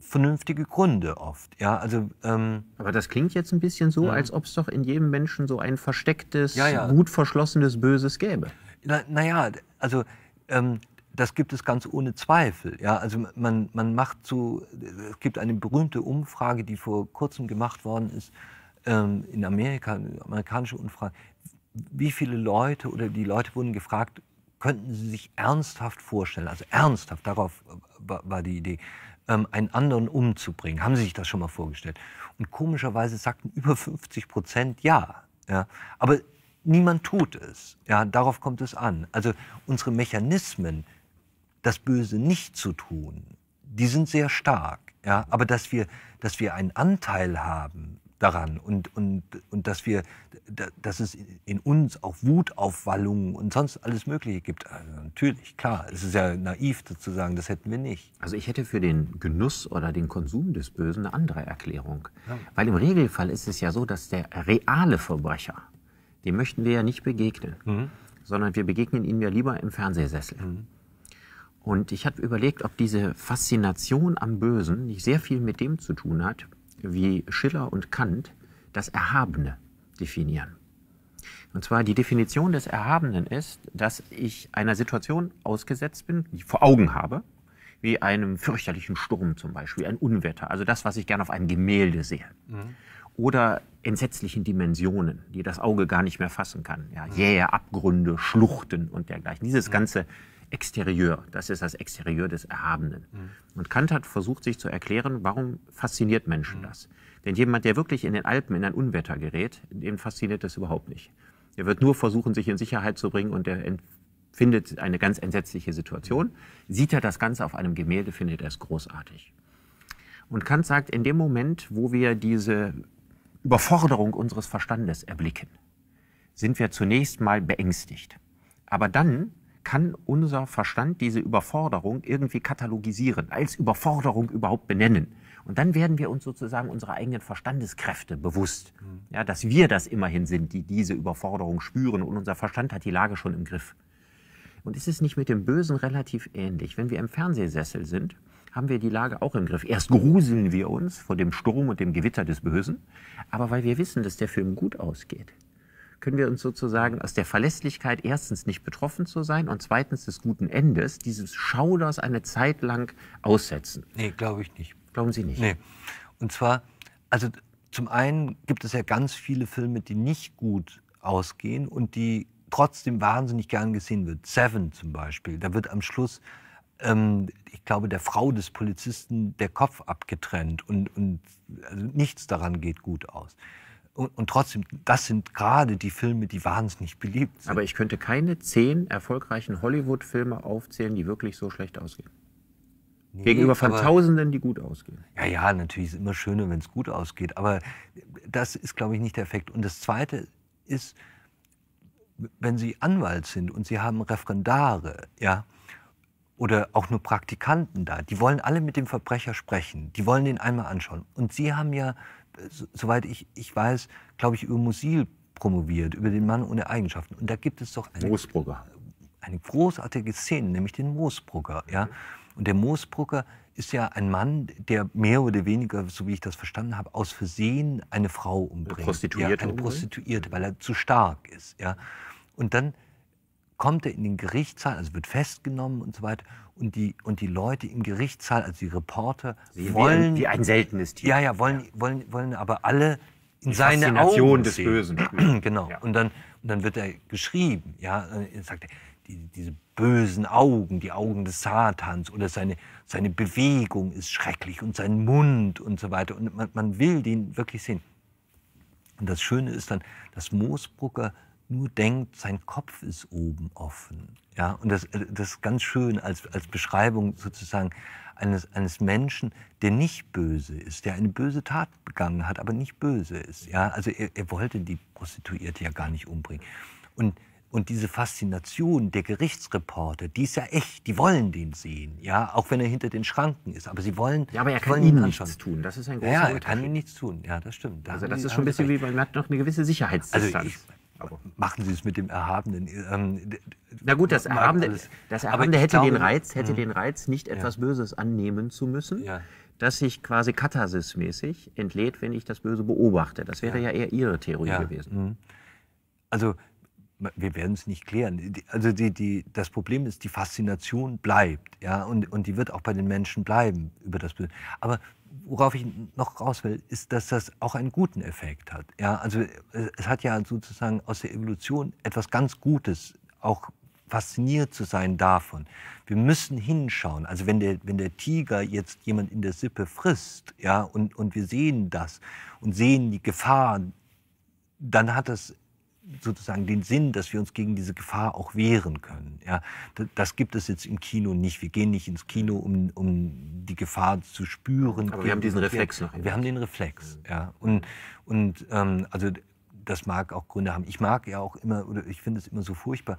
vernünftige Gründe oft. Ja, also, ähm, Aber das klingt jetzt ein bisschen so, ja. als ob es doch in jedem Menschen so ein verstecktes, ja, ja. gut verschlossenes Böses gäbe. Naja, na also ähm, das gibt es ganz ohne Zweifel. Ja, also man, man macht zu, es gibt eine berühmte Umfrage, die vor kurzem gemacht worden ist ähm, in Amerika, eine amerikanische Umfrage. Wie viele Leute oder die Leute wurden gefragt, könnten sie sich ernsthaft vorstellen, also ernsthaft, darauf war die Idee, ähm, einen anderen umzubringen. Haben sie sich das schon mal vorgestellt? Und komischerweise sagten über 50 Prozent ja. ja. Aber niemand tut es. Ja, darauf kommt es an. Also unsere Mechanismen, das Böse nicht zu tun, die sind sehr stark. Ja? Aber dass wir, dass wir einen Anteil haben daran und, und, und dass, wir, dass es in uns auch Wutaufwallungen und sonst alles Mögliche gibt, also natürlich, klar. Es ist ja naiv zu sagen, das hätten wir nicht. Also ich hätte für den Genuss oder den Konsum des Bösen eine andere Erklärung. Ja. Weil im Regelfall ist es ja so, dass der reale Verbrecher, dem möchten wir ja nicht begegnen. Mhm sondern wir begegnen ihnen ja lieber im Fernsehsessel. Mhm. Und ich habe überlegt, ob diese Faszination am Bösen nicht sehr viel mit dem zu tun hat, wie Schiller und Kant das Erhabene definieren. Und zwar die Definition des Erhabenen ist, dass ich einer Situation ausgesetzt bin, die ich vor Augen habe, wie einem fürchterlichen Sturm zum Beispiel, ein Unwetter, also das, was ich gerne auf einem Gemälde sehe. Mhm. Oder entsetzlichen Dimensionen, die das Auge gar nicht mehr fassen kann. Ja, jähe Abgründe, Schluchten und dergleichen. Dieses mhm. ganze Exterieur. Das ist das Exterieur des Erhabenen. Mhm. Und Kant hat versucht, sich zu erklären, warum fasziniert Menschen mhm. das? Denn jemand, der wirklich in den Alpen in ein Unwetter gerät, dem fasziniert das überhaupt nicht. Er wird nur versuchen, sich in Sicherheit zu bringen und er findet eine ganz entsetzliche Situation. Sieht er das Ganze auf einem Gemälde, findet er es großartig. Und Kant sagt, in dem Moment, wo wir diese Überforderung unseres Verstandes erblicken, sind wir zunächst mal beängstigt. Aber dann kann unser Verstand diese Überforderung irgendwie katalogisieren, als Überforderung überhaupt benennen. Und dann werden wir uns sozusagen unserer eigenen Verstandeskräfte bewusst, mhm. ja, dass wir das immerhin sind, die diese Überforderung spüren und unser Verstand hat die Lage schon im Griff. Und ist es nicht mit dem Bösen relativ ähnlich? Wenn wir im Fernsehsessel sind, haben wir die Lage auch im Griff. Erst gruseln wir uns vor dem Sturm und dem Gewitter des Bösen, aber weil wir wissen, dass der Film gut ausgeht, können wir uns sozusagen aus der Verlässlichkeit erstens nicht betroffen zu sein und zweitens des guten Endes dieses Schauders eine Zeit lang aussetzen? Nee, glaube ich nicht. Glauben Sie nicht? Nee. Und zwar, also zum einen gibt es ja ganz viele Filme, die nicht gut ausgehen und die trotzdem wahnsinnig gern gesehen wird. Seven zum Beispiel, da wird am Schluss, ähm, ich glaube, der Frau des Polizisten der Kopf abgetrennt und, und also nichts daran geht gut aus. Und, und, trotzdem, das sind gerade die Filme, die wahnsinnig beliebt sind. Aber ich könnte keine zehn erfolgreichen Hollywood-Filme aufzählen, die wirklich so schlecht ausgehen. Nee, Gegenüber von aber, Tausenden, die gut ausgehen. Ja, ja, natürlich ist es immer schöner, wenn es gut ausgeht. Aber das ist, glaube ich, nicht der Effekt. Und das Zweite ist, wenn Sie Anwalt sind und Sie haben Referendare, ja, oder auch nur Praktikanten da, die wollen alle mit dem Verbrecher sprechen, die wollen den einmal anschauen. Und Sie haben ja soweit ich, ich weiß, glaube ich, über Musil promoviert, über den Mann ohne Eigenschaften. Und da gibt es doch eine, Moosbrugger. eine großartige Szene, nämlich den Moosbrugger. Ja? Und der Moosbrugger ist ja ein Mann, der mehr oder weniger, so wie ich das verstanden habe, aus Versehen eine Frau umbringt. Prostituierte ja, eine Prostituierte, weil er zu stark ist. Ja? Und dann kommt er in den Gerichtssaal, also wird festgenommen und so weiter. Und die, und die Leute im Gerichtssaal, also die Reporter, wie, wollen. Wie ein seltenes Tier. Ja, ja, wollen, ja. Wollen, wollen aber alle in die seine Faszination Augen des Bösen. (clears throat) genau. Ja. Und, dann, und dann wird er geschrieben. Ja, und äh, sagt er, die, diese bösen Augen, die Augen des Satans oder seine, seine Bewegung ist schrecklich und sein Mund und so weiter. Und man, man will den wirklich sehen. Und das Schöne ist dann, dass Moosbrucker nur denkt, sein Kopf ist oben offen. Ja, und das, äh, das ist ganz schön als, als Beschreibung sozusagen eines, eines Menschen, der nicht böse ist, der eine böse Tat begangen hat, aber nicht böse ist. Ja, also er, er wollte die Prostituierte ja gar nicht umbringen. Und und diese Faszination der Gerichtsreporter, die ist ja echt, die wollen den sehen, ja, auch wenn er hinter den Schranken ist. Aber sie wollen, ja, aber er kann ihnen nichts tun. Das ist ein großer Ja, er kann ihnen nichts tun. Ja, das stimmt. Da also das ist schon ein also bisschen recht. wie man hat noch eine gewisse Sicherheitsdistanz. Also ich, aber machen Sie es mit dem Erhabenen. Ähm, Na gut, das Erhabene, das Erhabene hätte, glaube, den Reiz, hätte hm. den Reiz, nicht etwas ja. Böses annehmen zu müssen, ja. das sich quasi katharsismäßig entlädt, wenn ich das Böse beobachte. Das wäre ja, ja eher Ihre Theorie gewesen. Hm. Also wir werden es nicht klären. Also die, die, das Problem ist, die Faszination bleibt, ja, und, und die wird auch bei den Menschen bleiben über das. Böse. Aber worauf ich noch raus will, ist, dass das auch einen guten Effekt hat. Ja, also äh, es hat ja sozusagen aus der Evolution etwas ganz Gutes, auch fasziniert zu sein davon. Wir müssen hinschauen. Also wenn der, wenn der Tiger jetzt jemand in der Sippe frisst, ja, und, und wir sehen das und sehen die Gefahr, dann hat das sozusagen den Sinn, dass wir uns gegen diese Gefahr auch wehren können. Ja, das gibt es jetzt im Kino nicht. Wir gehen nicht ins Kino, um, um die Gefahr zu spüren. Aber wir haben diesen Reflex noch. Wir haben den Reflex. Ja. Und, und ähm, also das mag auch Gründe haben. Ich mag ja auch immer, oder ich finde es immer so furchtbar,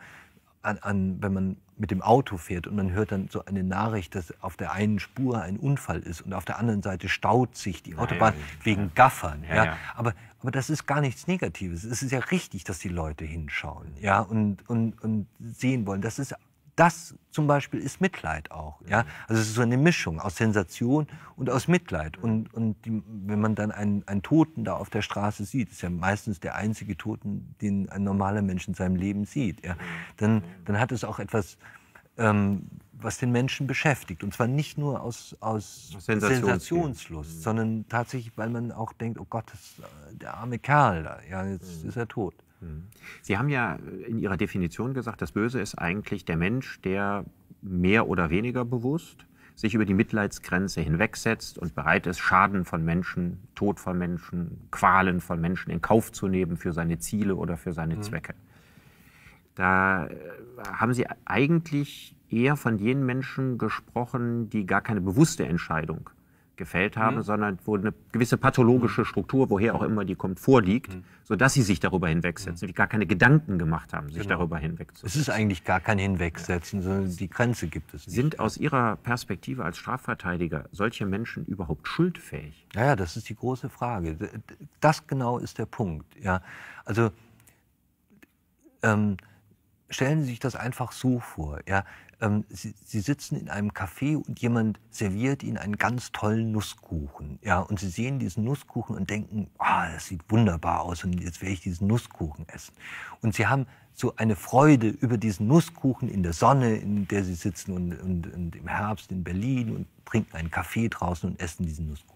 an, an, wenn man mit dem Auto fährt und man hört dann so eine Nachricht, dass auf der einen Spur ein Unfall ist und auf der anderen Seite staut sich die Autobahn ja, ja, wegen Gaffern. Ja. Aber, aber das ist gar nichts Negatives. Es ist ja richtig, dass die Leute hinschauen ja, und, und, und sehen wollen. Das ist das zum Beispiel ist Mitleid auch. Ja? Mhm. Also es ist so eine Mischung aus Sensation und aus Mitleid. Mhm. Und, und die, wenn man dann einen, einen Toten da auf der Straße sieht, ist ja meistens der einzige Toten, den ein normaler Mensch in seinem Leben sieht, ja? Mhm. dann, dann hat es auch etwas, ähm, was den Menschen beschäftigt. Und zwar nicht nur aus, aus Sensations Sensationslust, sondern tatsächlich, weil man auch denkt, oh Gott, das, äh, der arme Kerl da, ja, jetzt mhm. ist er tot. Hm. Sie haben ja äh, in Ihrer Definition gesagt, das Böse ist eigentlich der Mensch, der mehr oder weniger bewusst sich über die Mitleidsgrenze hinwegsetzt und bereit ist, Schaden von Menschen, Tod von Menschen, Qualen von Menschen in Kauf zu nehmen für seine Ziele oder für seine mhm. Zwecke. Da äh, haben Sie eigentlich eher von jenen Menschen gesprochen, die gar keine bewusste Entscheidung gefällt habe, mhm. sondern wo eine gewisse pathologische mhm. Struktur, woher auch mhm. immer die kommt, vorliegt, mhm. sodass sie sich darüber hinwegsetzen, mhm. die gar keine Gedanken gemacht haben, sich genau. darüber hinwegzusetzen. Es ist eigentlich gar kein Hinwegsetzen, sondern die Grenze gibt es nicht. Sind aus Ihrer Perspektive als Strafverteidiger solche Menschen überhaupt schuldfähig? Naja, das ist die große Frage. Das genau ist der Punkt. Ja. Also ähm, stellen Sie sich das einfach so vor. Ja ähm, Sie, Sie, sitzen in einem Café und jemand serviert Ihnen einen ganz tollen Nusskuchen. Ja, und Sie sehen diesen Nusskuchen und denken, oh, das sieht wunderbar aus und jetzt werde ich diesen Nusskuchen essen. Und Sie haben so eine Freude über diesen Nusskuchen in der Sonne, in der Sie sitzen und, und, und im Herbst in Berlin und trinken einen Kaffee draußen und essen diesen Nusskuchen.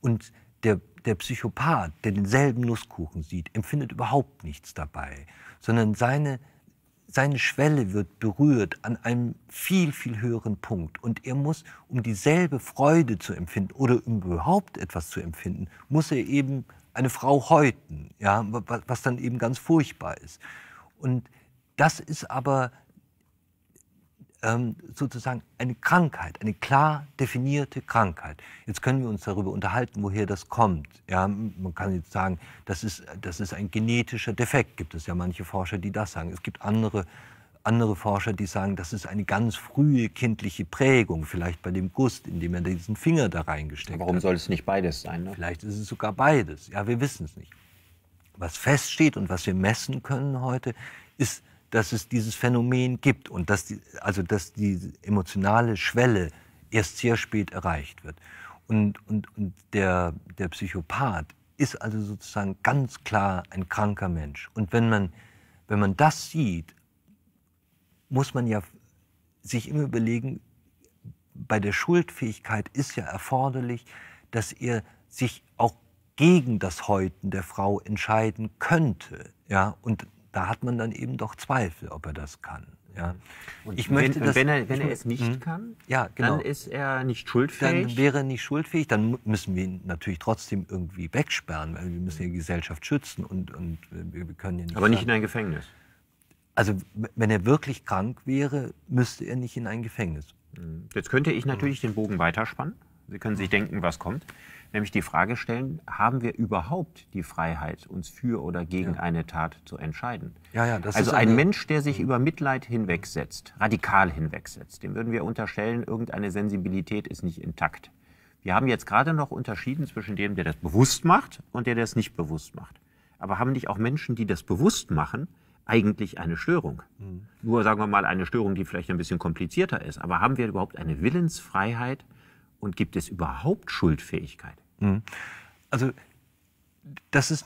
Und der, der Psychopath, der denselben Nusskuchen sieht, empfindet überhaupt nichts dabei, sondern seine seine Schwelle wird berührt an einem viel, viel höheren Punkt. Und er muss, um dieselbe Freude zu empfinden oder um überhaupt etwas zu empfinden, muss er eben eine Frau häuten, ja, was dann eben ganz furchtbar ist. Und das ist aber ähm, sozusagen eine Krankheit, eine klar definierte Krankheit. Jetzt können wir uns darüber unterhalten, woher das kommt. Ja, man kann jetzt sagen, das ist, das ist ein genetischer Defekt, gibt es ja manche Forscher, die das sagen. Es gibt andere andere Forscher, die sagen, das ist eine ganz frühe kindliche Prägung, vielleicht bei dem Gust, in dem er diesen Finger da reingesteckt Warum hat. Warum soll es nicht beides sein? Ne? Vielleicht ist es sogar beides. Ja, wir wissen es nicht. Was feststeht und was wir messen können heute, ist dass es dieses Phänomen gibt und dass die, also dass die emotionale Schwelle erst sehr spät erreicht wird. Und, und, und der, der Psychopath ist also sozusagen ganz klar ein kranker Mensch. Und wenn man, wenn man das sieht, muss man ja sich immer überlegen, bei der Schuldfähigkeit ist ja erforderlich, dass er sich auch gegen das Häuten der Frau entscheiden könnte. Ja? Und da hat man dann eben doch Zweifel, ob er das kann. Ja. Und ich möchte, wenn, das, wenn, er, wenn er es nicht hm? kann, ja, genau. dann ist er nicht schuldfähig. Dann wäre er nicht schuldfähig, dann müssen wir ihn natürlich trotzdem irgendwie wegsperren, weil wir müssen ja die Gesellschaft schützen und, und äh, wir können ihn nicht Aber nicht in ein Gefängnis. Also wenn er wirklich krank wäre, müsste er nicht in ein Gefängnis. Hm. Jetzt könnte ich natürlich den Bogen weiterspannen. Sie können sich denken, was kommt nämlich die Frage stellen, haben wir überhaupt die Freiheit, uns für oder gegen ja. eine Tat zu entscheiden? Ja, ja, das also ist ein Mensch, der sich mhm. über Mitleid hinwegsetzt, radikal hinwegsetzt, dem würden wir unterstellen, irgendeine Sensibilität ist nicht intakt. Wir haben jetzt gerade noch unterschieden zwischen dem, der das bewusst macht und der, der es nicht bewusst macht. Aber haben nicht auch Menschen, die das bewusst machen, eigentlich eine Störung? Mhm. Nur sagen wir mal eine Störung, die vielleicht ein bisschen komplizierter ist. Aber haben wir überhaupt eine Willensfreiheit und gibt es überhaupt Schuldfähigkeit? Hm. Also das ist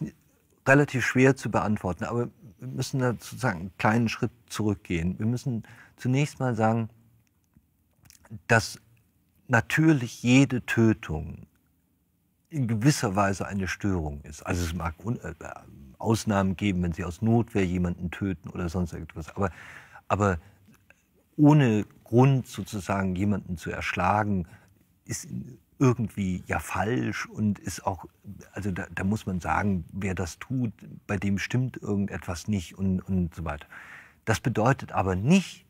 relativ schwer zu beantworten, aber wir müssen da sozusagen einen kleinen Schritt zurückgehen. Wir müssen zunächst mal sagen, dass natürlich jede Tötung in gewisser Weise eine Störung ist. Also es mag äh, äh, Ausnahmen geben, wenn sie aus Notwehr jemanden töten oder sonst irgendwas, aber, aber ohne Grund sozusagen jemanden zu erschlagen, ist irgendwie ja falsch und ist auch, also da, da, muss man sagen, wer das tut, bei dem stimmt irgendetwas nicht und, und so weiter. Das bedeutet aber nicht,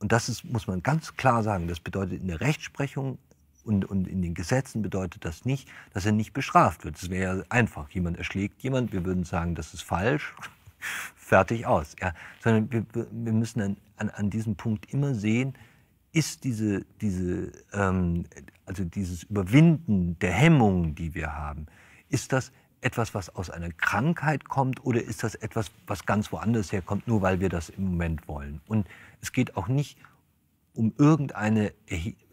und das ist, muss man ganz klar sagen, das bedeutet in der Rechtsprechung und, und in den Gesetzen bedeutet das nicht, dass er nicht bestraft wird. Das wäre ja einfach. Jemand erschlägt jemand, wir würden sagen, das ist falsch, (laughs) fertig aus. Ja. Sondern wir, wir müssen an, an, an diesem Punkt immer sehen, ist diese, diese, ähm, also dieses Überwinden der Hemmungen, die wir haben, ist das etwas, was aus einer Krankheit kommt oder ist das etwas, was ganz woanders herkommt, nur weil wir das im Moment wollen? Und es geht auch nicht um irgendeine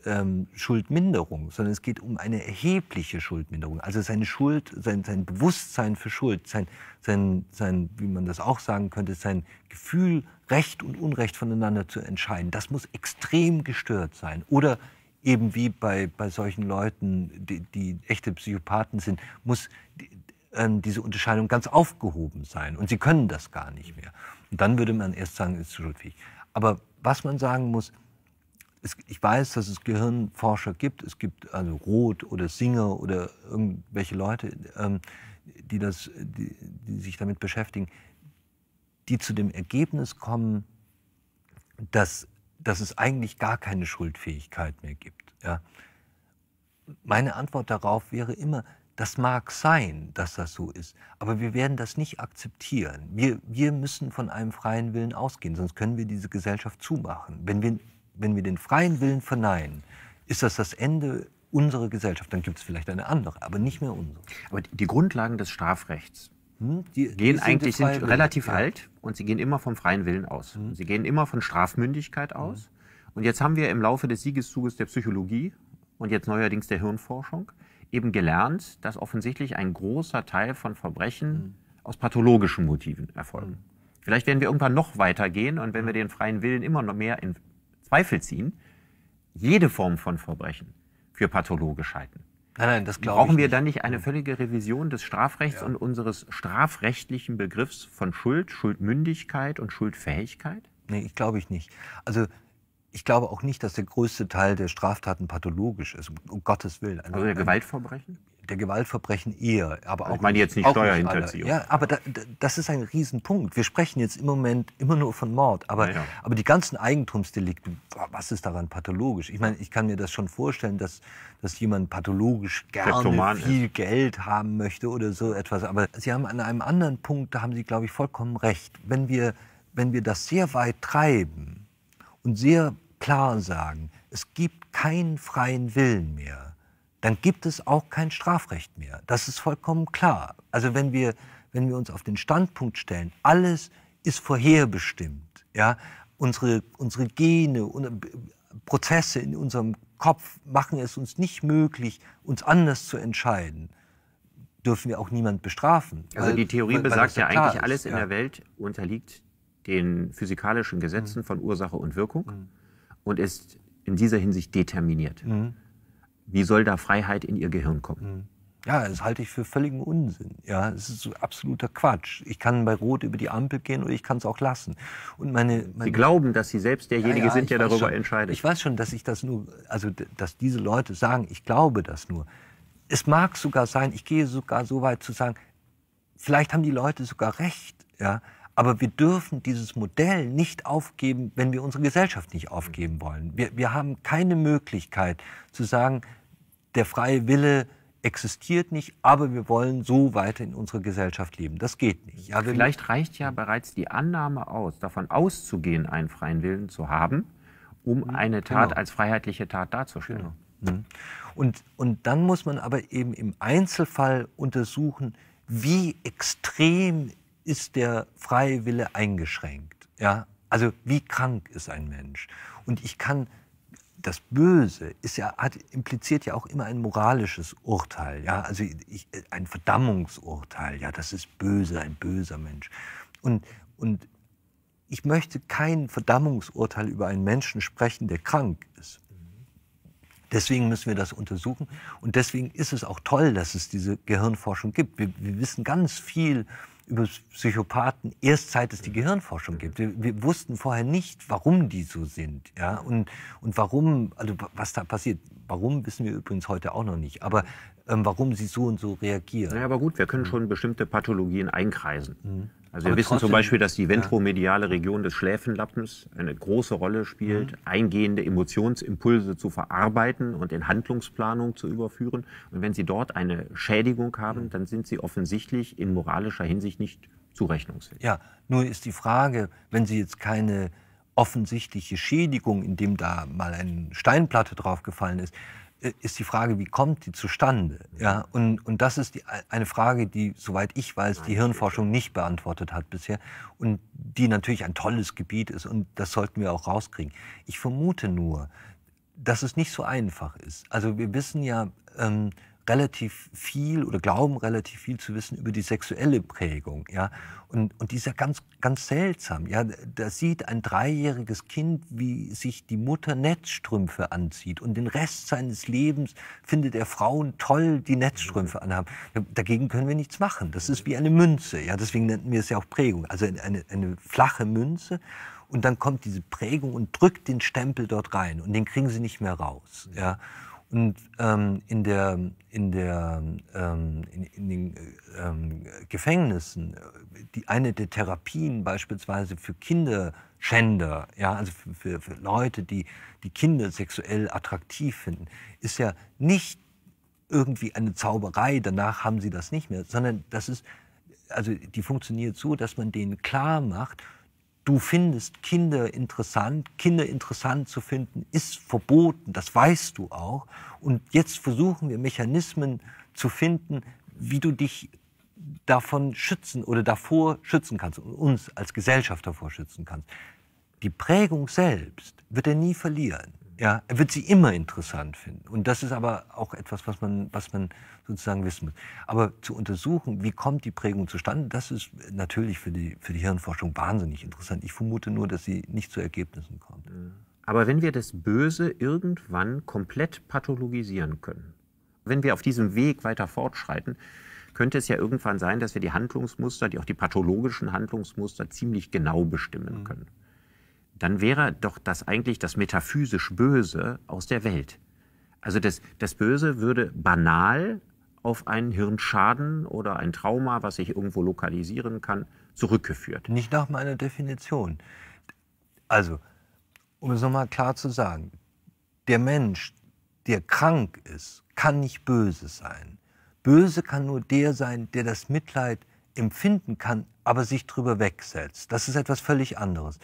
ähm, Schuldminderung, sondern es geht um eine erhebliche Schuldminderung. Also seine Schuld, sein, sein Bewusstsein für Schuld, sein, sein, sein, wie man das auch sagen könnte, sein Gefühl, Recht und Unrecht voneinander zu entscheiden, das muss extrem gestört sein. Oder eben wie bei, bei solchen Leuten, die, die echte Psychopathen sind, muss die, äh, diese Unterscheidung ganz aufgehoben sein. Und sie können das gar nicht mehr. Und dann würde man erst sagen, ist schuldfähig. Aber was man sagen muss, es, ich weiß, dass es Gehirnforscher gibt. Es gibt also Roth oder Singer oder irgendwelche Leute, ähm, die, das, die, die sich damit beschäftigen, die zu dem Ergebnis kommen, dass, dass es eigentlich gar keine Schuldfähigkeit mehr gibt. Ja? Meine Antwort darauf wäre immer, das mag sein, dass das so ist, aber wir werden das nicht akzeptieren. Wir, wir müssen von einem freien Willen ausgehen, sonst können wir diese Gesellschaft zumachen. Wenn wir wenn wir den freien Willen verneinen, ist das das Ende unserer Gesellschaft. Dann gibt es vielleicht eine andere, aber nicht mehr unsere. Aber die Grundlagen des Strafrechts hm? die, die sind eigentlich sind relativ ja. alt und sie gehen immer vom freien Willen aus. Hm. Sie gehen immer von Strafmündigkeit hm? aus. Hm. Und jetzt haben wir im Laufe des Siegeszuges der Psychologie und jetzt neuerdings der Hirnforschung eben gelernt, dass offensichtlich ein großer Teil von Verbrechen hm. aus pathologischen Motiven erfolgen. Hm. Vielleicht werden wir irgendwann noch weiter gehen und wenn wir den freien Willen immer noch mehr in Zweifel ziehen, jede Form von Verbrechen für pathologisch halten. Nein, nein, das glaube ich. Brauchen wir nicht. dann nicht eine völlige Revision des Strafrechts ja. und unseres strafrechtlichen Begriffs von Schuld, Schuldmündigkeit und Schuldfähigkeit? Nee, ich glaube ich nicht. Also ich glaube auch nicht, dass der größte Teil der Straftaten pathologisch ist, um Gottes Willen. Eine, also, also der Gewaltverbrechen? der Gewaltverbrechen eher. Aber also auch ich meine jetzt nicht Steuerhinterziehung. Nicht ja, aber da, das ist ein Riesenpunkt. Wir sprechen jetzt im Moment immer nur von Mord. Aber, ja, aber die ganzen Eigentumsdelikte, was ist daran pathologisch? Ich meine, ich kann mir das schon vorstellen, dass, dass jemand pathologisch gerne viel ist. Geld haben möchte oder so etwas. Aber Sie haben an einem anderen Punkt, da haben Sie, glaube ich, vollkommen recht. Wenn wir, wenn wir das sehr weit treiben und sehr klar sagen, es gibt keinen freien Willen mehr, dann gibt es auch kein Strafrecht mehr. Das ist vollkommen klar. Also wenn wir, wenn wir uns auf den Standpunkt stellen, alles ist vorherbestimmt, ja, unsere, unsere Gene, äh, Prozesse in unserem Kopf machen es uns nicht möglich, uns anders zu entscheiden, dürfen wir auch niemand bestrafen. Also weil, also die Theorie weil, weil besagt ja eigentlich, ist. alles in ja. der Welt unterliegt den physikalischen Gesetzen mhm. von Ursache und Wirkung mhm. und ist in dieser Hinsicht determiniert. Mhm. Wie soll da Freiheit in ihr Gehirn kommen? Hm. Ja, das halte ich für völligen Unsinn. Ja, es ist so absoluter Quatsch. Ich kann bei Rot über die Ampel gehen oder ich kann es auch lassen. Und meine, meine Sie glauben, dass Sie selbst derjenige ja, ja, sind, der darüber schon, entscheidet. Ich weiß schon, dass ich das nur, also dass diese Leute sagen, ich glaube das nur. Es mag sogar sein, ich gehe sogar so weit zu sagen, vielleicht haben die Leute sogar recht. Ja, aber wir dürfen dieses Modell nicht aufgeben, wenn wir unsere Gesellschaft nicht aufgeben wollen. Wir, wir haben keine Möglichkeit zu sagen, der freie Wille existiert nicht, aber wir wollen so weiter in unserer Gesellschaft leben. Das geht nicht. Ja, Vielleicht reicht ja bereits die Annahme aus, davon auszugehen, einen freien Willen zu haben, um mhm, eine genau. Tat genau. als freiheitliche Tat darzustellen. Genau. Mhm. Und, und dann muss man aber eben im Einzelfall untersuchen, wie extrem ist der freie Wille eingeschränkt. Ja? Also wie krank ist ein Mensch. Und ich kann das Böse ist ja, hat, impliziert ja auch immer ein moralisches Urteil, ja, also ich, ein Verdammungsurteil, ja, das ist böse, ein böser Mensch. Und, und ich möchte kein Verdammungsurteil über einen Menschen sprechen, der krank ist. Deswegen müssen wir das untersuchen. Und deswegen ist es auch toll, dass es diese Gehirnforschung gibt. Wir, wir wissen ganz viel über Psychopathen erst seit es die Gehirnforschung gibt. Wir, wir, wussten vorher nicht, warum die so sind, ja, und, und warum, also was da passiert. Warum wissen wir übrigens heute auch noch nicht, aber ähm, warum sie so und so reagieren. naja, aber gut, wir können mhm. schon bestimmte Pathologien einkreisen. Mhm. Also wir wissen zum Beispiel, dass die ventromediale Region des Schläfenlappens eine große Rolle spielt, mhm. eingehende Emotionsimpulse zu verarbeiten und in Handlungsplanung zu überführen. Und wenn Sie dort eine Schädigung haben, mhm. dann sind Sie offensichtlich in moralischer Hinsicht nicht zurechnungsfähig. Ja, nur ist die Frage, wenn Sie jetzt keine offensichtliche Schädigung, indem da mal eine Steinplatte draufgefallen ist, ist die Frage, wie kommt die zustande? Ja, und, und das ist die, eine Frage, die, soweit ich weiß, die Hirnforschung nicht beantwortet hat bisher und die natürlich ein tolles Gebiet ist und das sollten wir auch rauskriegen. Ich vermute nur, dass es nicht so einfach ist. Also wir wissen ja, ähm, relativ viel oder glauben relativ viel zu wissen über die sexuelle Prägung. Ja? Und, und die ist ja ganz, ganz seltsam. Ja? Da sieht ein dreijähriges Kind, wie sich die Mutter Netzstrümpfe anzieht und den Rest seines Lebens findet er Frauen toll, die Netzstrümpfe anhaben. Dagegen können wir nichts machen. Das ist wie eine Münze. Ja? Deswegen nennen wir es ja auch Prägung. Also eine, eine flache Münze und dann kommt diese Prägung und drückt den Stempel dort rein und den kriegen sie nicht mehr raus. Ja? Und ähm, in, der, in, der, ähm, in, in, den ähm, Gefängnissen, die, eine der Therapien beispielsweise für Kinderschänder, ja, also für, für, für Leute, die die Kinder sexuell attraktiv finden, ist ja nicht irgendwie eine Zauberei, danach haben sie das nicht mehr, sondern das ist, also die funktioniert so, dass man denen klar macht, du findest Kinder interessant, Kinder interessant zu finden, ist verboten, das weißt du auch. Und jetzt versuchen wir Mechanismen zu finden, wie du dich davon schützen oder davor schützen kannst und uns als Gesellschaft davor schützen kannst. Die Prägung selbst wird er nie verlieren. Ja, er wird sie immer interessant finden. Und das ist aber auch etwas, was man, was man sozusagen wissen müssen. Aber zu untersuchen, wie kommt die Prägung zustande, das ist natürlich für die, für die Hirnforschung wahnsinnig interessant. Ich vermute nur, dass sie nicht zu Ergebnissen kommt. Mhm. Aber wenn wir das Böse irgendwann komplett pathologisieren können, wenn wir auf diesem Weg weiter fortschreiten, könnte es ja irgendwann sein, dass wir die Handlungsmuster, die auch die pathologischen Handlungsmuster ziemlich genau bestimmen mhm. können. Dann wäre doch das eigentlich das metaphysisch Böse aus der Welt. Also das, das Böse würde banal auf einen Hirnschaden oder ein Trauma, was ich irgendwo lokalisieren kann, zurückgeführt. Nicht nach meiner Definition. Also, um es nochmal klar zu sagen, der Mensch, der krank ist, kann nicht böse sein. Böse kann nur der sein, der das Mitleid empfinden kann, aber sich drüber wegsetzt. Das ist etwas völlig anderes.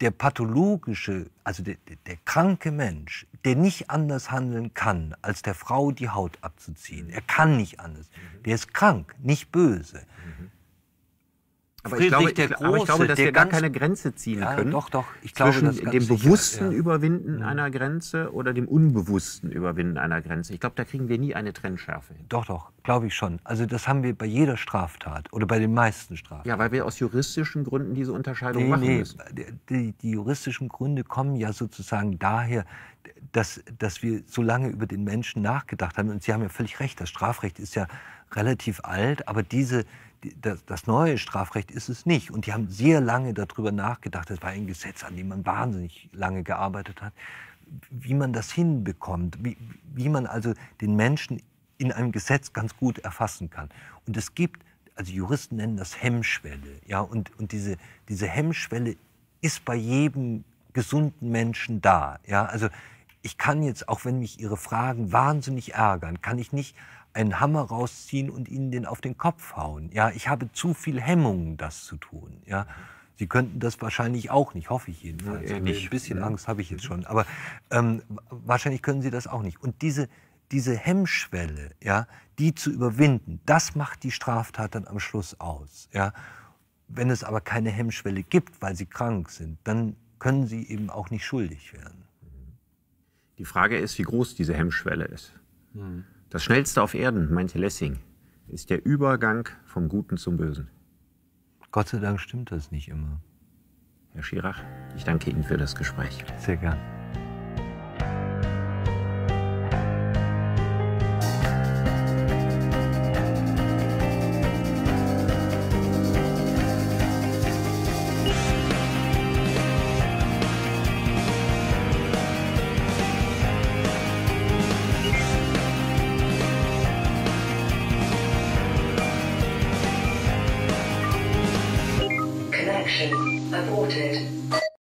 Der pathologische, also der, der kranke Mensch der nicht anders handeln kann, als der Frau die Haut abzuziehen. Er kann nicht anders. Der ist krank, nicht böse. Mhm. Aber ich glaube, der Große, aber ich glaube, dass wir gar keine Grenze ziehen ja, können. Doch, doch. Ich glaube, zwischen dem bewussten sicher, Überwinden ja. Mhm. einer Grenze oder dem unbewussten Überwinden einer Grenze. Ich glaube, da kriegen wir nie eine Trennschärfe hin. Doch, doch. Glaube ich schon. Also das haben wir bei jeder Straftat oder bei den meisten Straftaten. Ja, weil wir aus juristischen Gründen diese Unterscheidung nee, machen nee. müssen. Die, die juristischen Gründe kommen ja sozusagen daher, dass, dass wir so lange über den Menschen nachgedacht haben. Und Sie haben ja völlig recht. Das Strafrecht ist ja relativ alt, aber diese das, das, neue Strafrecht ist es nicht. Und die haben sehr lange darüber nachgedacht. Das war ein Gesetz, an dem man wahnsinnig lange gearbeitet hat, wie man das hinbekommt, wie, wie man also den Menschen in einem Gesetz ganz gut erfassen kann. Und es gibt, also Juristen nennen das Hemmschwelle. Ja? Und, und diese, diese Hemmschwelle ist bei jedem gesunden Menschen da. Ja? Also ich kann jetzt, auch wenn mich Ihre Fragen wahnsinnig ärgern, kann ich nicht einen Hammer rausziehen und ihnen den auf den Kopf hauen. Ja, ich habe zu viel Hemmungen, das zu tun. Ja, Sie könnten das wahrscheinlich auch nicht, hoffe ich jedenfalls. Ja, also nicht. Ein bisschen ne? Angst habe ich jetzt schon, aber ähm, wahrscheinlich können Sie das auch nicht. Und diese, diese Hemmschwelle, ja, die zu überwinden, das macht die Straftat dann am Schluss aus. Ja. Wenn es aber keine Hemmschwelle gibt, weil Sie krank sind, dann können Sie eben auch nicht schuldig werden. Die Frage ist, wie groß diese Hemmschwelle ist. Mhm. Das Schnellste auf Erden, meinte Lessing, ist der Übergang vom Guten zum Bösen. Gott sei Dank stimmt das nicht immer. Herr Schirach, ich danke Ihnen für das Gespräch. Sehr gern.